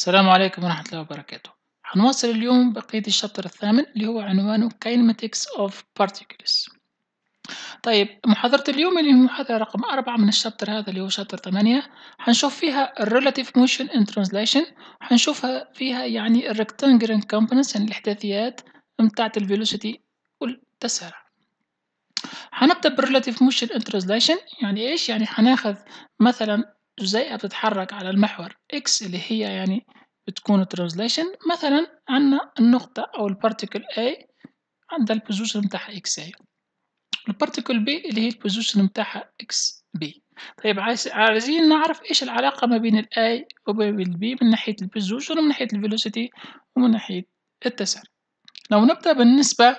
السلام عليكم ورحمة الله وبركاته هنواصل اليوم بقية الشابتر الثامن اللي هو عنوانه Kinematics of Particles طيب محاضرة اليوم اللي هي محاضرة رقم أربعة من الشابتر هذا اللي هو شابتر ثمانية هنشوف فيها Relative Motion and Translation هنشوفها فيها يعني Rectangular Components يعني الإحداثيات متاعة الفيلوسيتي والتسارع هنبدأ بال Relative Motion and Translation يعني إيش؟ يعني هناخذ مثلا جزيئة بتتحرك على المحور x اللي هي يعني بتكون ترانزليشن مثلا عندنا النقطة أو البارتيكل A عندها البوزيشن بتاعها XA البارتيكل B اللي هي البوزيشن بتاعها XB طيب عايزين نعرف ايش العلاقة ما بين ال A وبين B من ناحية البوزيشن ومن ناحية الفيلوسيتي ومن ناحية التسارع لو نبدأ بالنسبة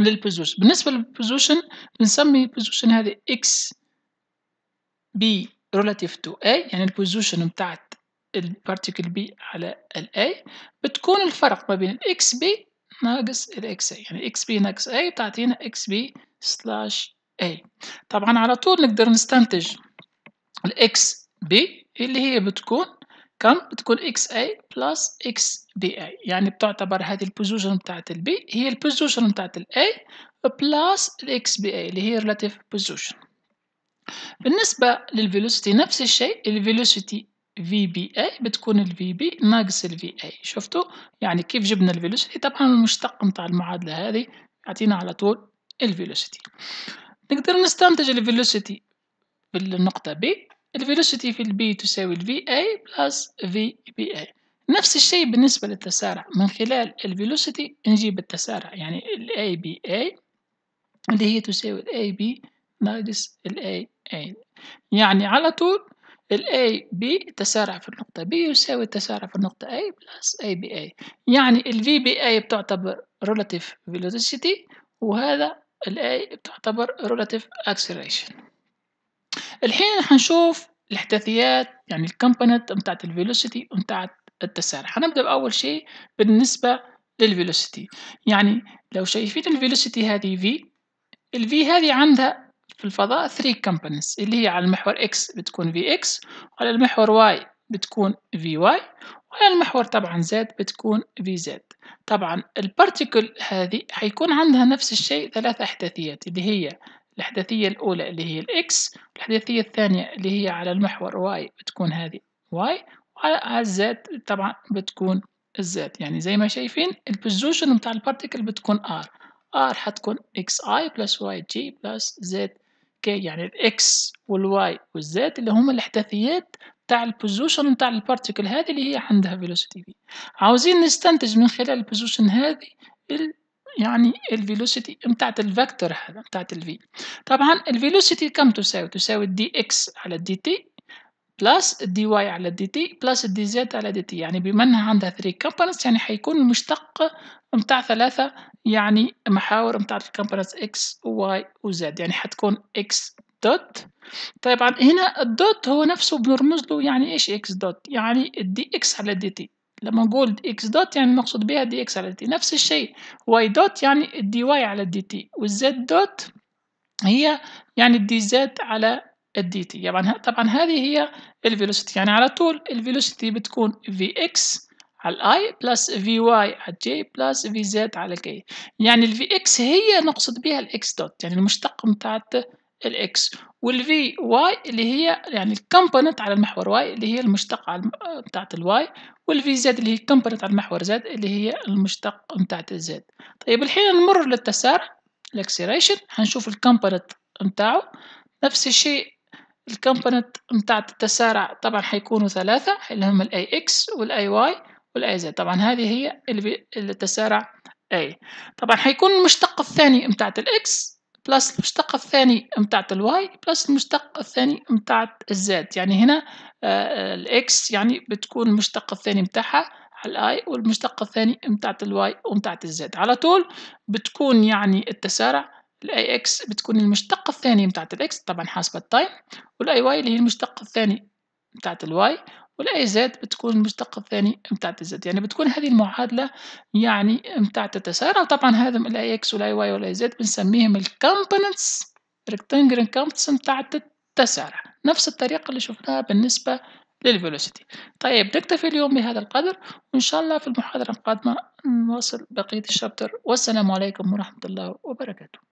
للبوزيشن بالنسبة للبوزيشن بنسمي البوزيشن هذه XB relative to A يعني البوزيشن بتاعت البارتيكل B على ال A بتكون الفرق ما بين ال XB ناقص ال XA يعني XB ناقص A بتعطينا XB slash سلاش A طبعا على طول نقدر نستنتج ال XB اللي هي بتكون كم بتكون XA اي بلس يعني بتعتبر هذه البوزيشن بتاعت B هي البوزيشن بتاعت الاي بلس الاكس XBA اللي هي relative position بالنسبة للفيلوسيتي نفس الشيء الفيلوسيتي في بي اي بتكون الفي بي ناقص الفي اي شفتوا يعني كيف جبنا الفيلوسيتي طبعا المشتق متاع المعادلة هذه يعطينا على طول الفيلوسيتي نقدر نستنتج الفيلوسيتي في النقطة بي الفيلوسيتي في البي تساوي الفي اي بلس في بي اي نفس الشيء بالنسبة للتسارع من خلال الفيلوسيتي نجيب التسارع يعني الاي بي اي اللي هي تساوي الاي بي ناقص ال A يعني على طول ال A B تسارع في النقطة B يساوي تسارع في النقطة A بلس A B A يعني ال V B A بتعتبر relative velocity وهذا ال A بتعتبر relative acceleration الحين حنشوف الاحداثيات يعني الكومبوننت بتاعت velocity وبتاعت التسارع حنبدأ بأول شيء بالنسبة velocity يعني لو شايفين velocity هذه V ال V هذه عندها الفضاء 3 كومبوننتس اللي هي على المحور اكس بتكون في اكس وعلى المحور واي بتكون في واي وعلى المحور طبعا زد بتكون في زد طبعا البارتيكل هذه حيكون عندها نفس الشيء ثلاث أحداثيات اللي هي الأحداثية الأولى اللي هي الإكس والأحداثية الثانية اللي هي على المحور واي بتكون هذه واي وعلى الزد طبعا بتكون الزد يعني زي ما شايفين البوزيشن بتاع البارتيكل بتكون ار ار حتكون اكس اي بلس واي جي بلس زد اوكي يعني الاكس والواي والزد اللي هما الاحداثيات تاع البوزيشن تاع البارتيكل هذه اللي هي عندها فيلوسيتي في عاوزين نستنتج من خلال البوزيشن هذه ال يعني الفيلوسيتي بتاعت الفيكتور هذا بتاعت الفي طبعا الفيلوسيتي كم تساوي تساوي دي اكس على دي تي بلس الدي واي على الدي تي بلس الدي زد على دي تي يعني بما انها عندها 3 كومبوننتس يعني حيكون المشتق متاع ثلاثة يعني محاور متاع الكمبرس اكس واي Z يعني حتكون اكس دوت طبعا هنا الدوت هو نفسه بنرمز له يعني ايش اكس دوت يعني الدي اكس على الدي تي لما نقول X اكس دوت يعني المقصود بها دي اكس على الدي تي نفس الشيء واي دوت يعني الدي واي على الدي تي والزد دوت هي يعني الدي زد على الدي تي طبعا هذه هي الفيلوسيتي يعني على طول الفيلوسيتي بتكون في اكس على الاي بلس في واي على جي بلس في زد على كي يعني الفي اكس هي نقصد بها الاكس دوت يعني المشتق بتاعت الاكس والفي واي اللي هي يعني الكومبوننت على المحور واي اللي هي المشتق على بتاعت الواي والفي زد اللي هي الكومبوننت على المحور زد اللي هي المشتق بتاعت الزد طيب الحين نمر للتسارع الاكسلريشن هنشوف الكومبوننت بتاعه نفس الشيء الكومبوننت بتاعت التسارع طبعا حيكونوا ثلاثة اللي هم الاي اكس والاي واي والأجزاء طبعا هذه هي اللي التسارع أي طبعا حيكون المشتق الثاني متاعت الإكس بلس المشتق الثاني متاعت الواي بلس المشتق الثاني متاعت الزاد يعني هنا آه، الإكس يعني بتكون المشتق الثاني متاعها على الاي والمشتق الثاني متاعت الواي ومتاعت الزد على طول بتكون يعني التسارع الاي اكس بتكون المشتق الثاني متاعت الاكس طبعا حاسبة التايم والاي واي اللي هي المشتق الثاني متاعت الواي والأيزات بتكون المشتق الثاني متاع الزد يعني بتكون هذه المعادلة يعني متاع تتسارع طبعا هذا الاي اكس والاي واي والاي زد بنسميهم الكومبوننتس ريكتانجر كومبوننتس متاع التسارع نفس الطريقة اللي شفناها بالنسبة للفيلوسيتي طيب نكتفي اليوم بهذا القدر وإن شاء الله في المحاضرة القادمة نواصل بقية الشابتر والسلام عليكم ورحمة الله وبركاته